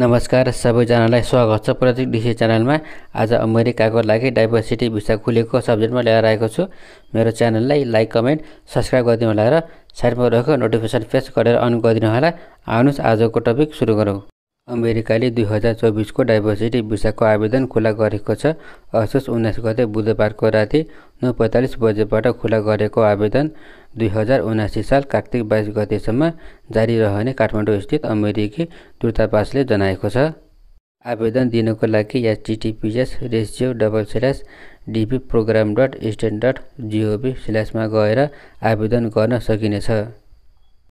नमस्कार सबैजनालाई स्वागत छ प्रत्येक डिसी च्यानलमा आज अमेरिकाको लागि डाइभर्सिटी भिसा खुलेको सब्जेक्टमा ल्याएर आएको छु मेरो च्यानललाई लाइक कमेन्ट सब्सक्राइब गरिदिनु होला र साइडमा रहेको नोटिफिकेसन प्रेस गरेर अन गरिदिनु होला आउनुहोस् आजको टपिक सुरु गरौँ अमेरिकाले दुई हजार चौबिसको डाइभर्सिटी भिसाको आवेदन खुला गरेको छ असोज उन्नाइस गते बुधबारको राति नौ पैँतालिस बजेबाट खुला गरेको आवेदन दुई उनासी साल कार्तिक बाइस गतेसम्म जारी रहने काठमाडौँ स्थित अमेरिकी दूतावासले जनाएको छ आवेदन दिनको लागि या चिटिपिएस रेसियो double slash DP program dot stand dot gov स्ल्यासमा गएर आवेदन गर्न सकिनेछ